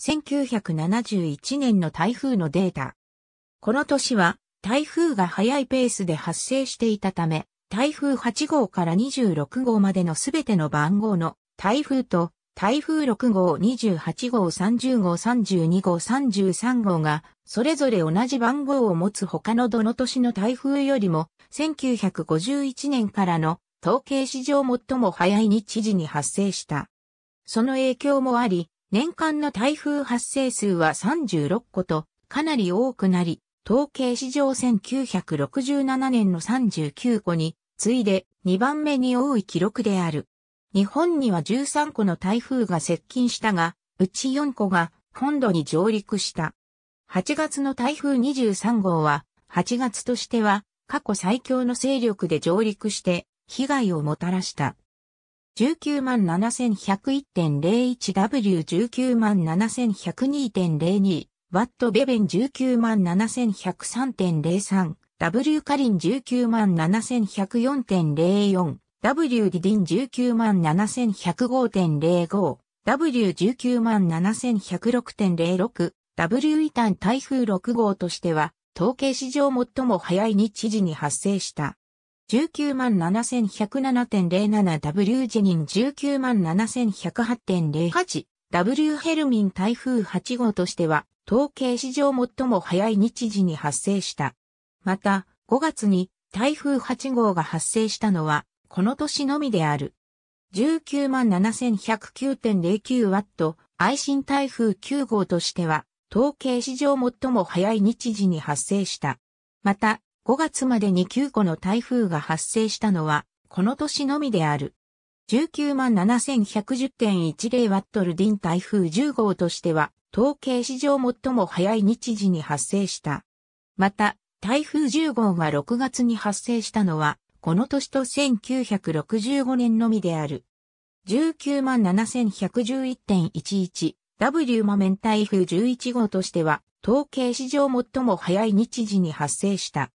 1971年の台風のデータ。この年は台風が早いペースで発生していたため、台風8号から26号までのすべての番号の台風と台風6号、28号、30号、32号、33号が、それぞれ同じ番号を持つ他のどの年の台風よりも、1951年からの統計史上最も早い日時に発生した。その影響もあり、年間の台風発生数は36個とかなり多くなり、統計史上1967年の39個に次いで2番目に多い記録である。日本には13個の台風が接近したが、うち4個が本土に上陸した。8月の台風23号は、8月としては過去最強の勢力で上陸して被害をもたらした。197,101.01W197,102.02 万万 w ベベン197,103.03 W カリン197,104.04 W ディディン197,105.05 W 197,106.06万 W イタン台風6号としては統計史上最も早い日時に発生した。197,107.07W ジェニン 197,108.08W ヘルミン台風8号としては、統計史上最も早い日時に発生した。また、5月に台風8号が発生したのは、この年のみである。197,109.09W 愛心台風9号としては、統計史上最も早い日時に発生した。また、5月までに9個の台風が発生したのは、この年のみである。197,110.10ワットルディン台風10号としては、統計史上最も早い日時に発生した。また、台風10号が6月に発生したのは、この年と1965年のみである。197,111.11 W マメン台風11号としては、統計史上最も早い日時に発生した。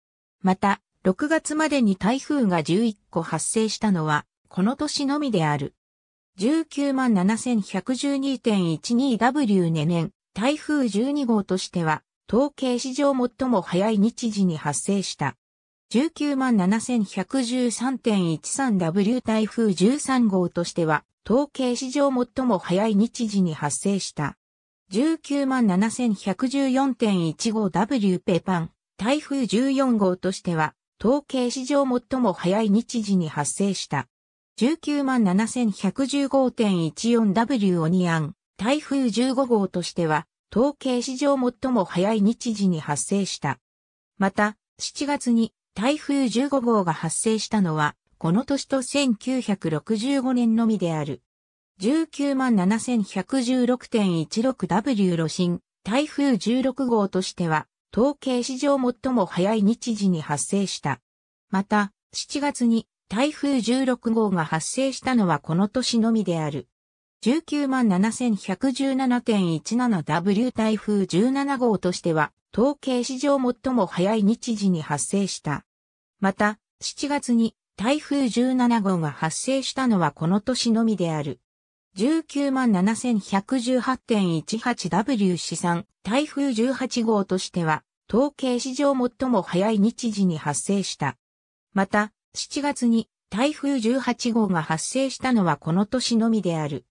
また、6月までに台風が11個発生したのは、この年のみである。197,112.12W 年年、台風12号としては、統計史上最も早い日時に発生した。197,113.13W 台風13号としては、統計史上最も早い日時に発生した。197,114.15W ペーパン、台風14号としては、統計史上最も早い日時に発生した。197,115.14W オニアン、台風15号としては、統計史上最も早い日時に発生した。また、7月に台風15号が発生したのは、この年と1965年のみである。197,116.16W 路進、台風16号としては、統計史上最も早い日時に発生した。また、7月に台風16号が発生したのはこの年のみである。197,117.17W 台風17号としては、統計史上最も早い日時に発生した。また、7月に台風17号が発生したのはこの年のみである。197,118.18W 試算、台風18号としては、統計史上最も早い日時に発生した。また、7月に台風18号が発生したのはこの年のみである。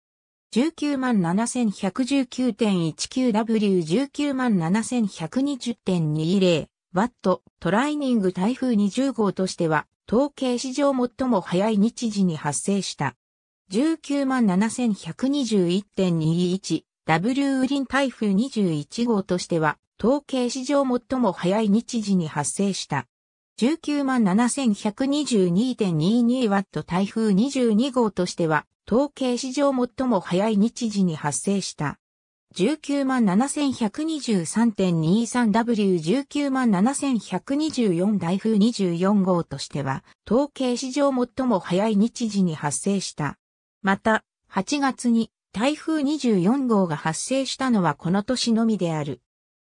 197,119.19W197,120.20 ワットトライニング台風20号としては統計史上最も早い日時に発生した。197,121.21 W ウリン台風21号としては、統計史上最も早い日時に発生した。197,122.22ワット台風22号としては、統計史上最も早い日時に発生した。197,123.23W197,124 台風24号としては、統計史上最も早い日時に発生した。また、8月に台風24号が発生したのはこの年のみである。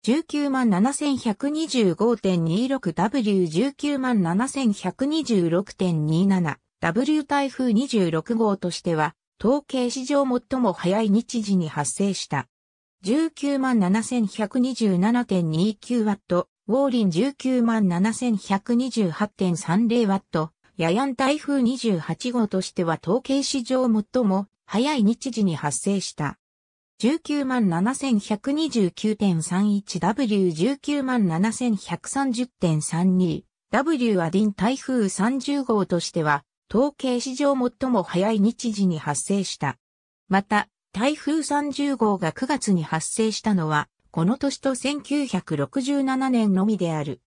197,125.26W197,126.27 W 台風26号としては、統計史上最も早い日時に発生した。197,127.29W、ウォーリン 197,128.30W、ヤヤン台風28号としては統計史上最も早い日時に発生した。197,129.31W197,130.32 W アディン台風30号としては、統計史上最も早い日時に発生した。また、台風30号が9月に発生したのは、この年と1967年のみである。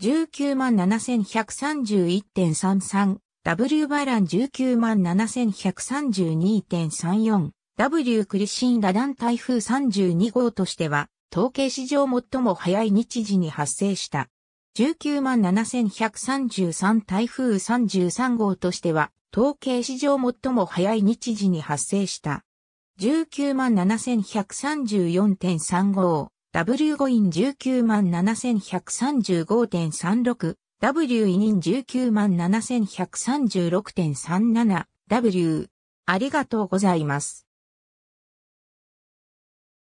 197,131.33万、W バラン197,132.34万、W クリシンラダン台風32号としては、統計史上最も早い日時に発生した。197,133万台風33号としては、統計史上最も早い日時に発生した。197,134.35万 W5 イン19 7135.36、W 委任19 7136.37W。ありがとうございます。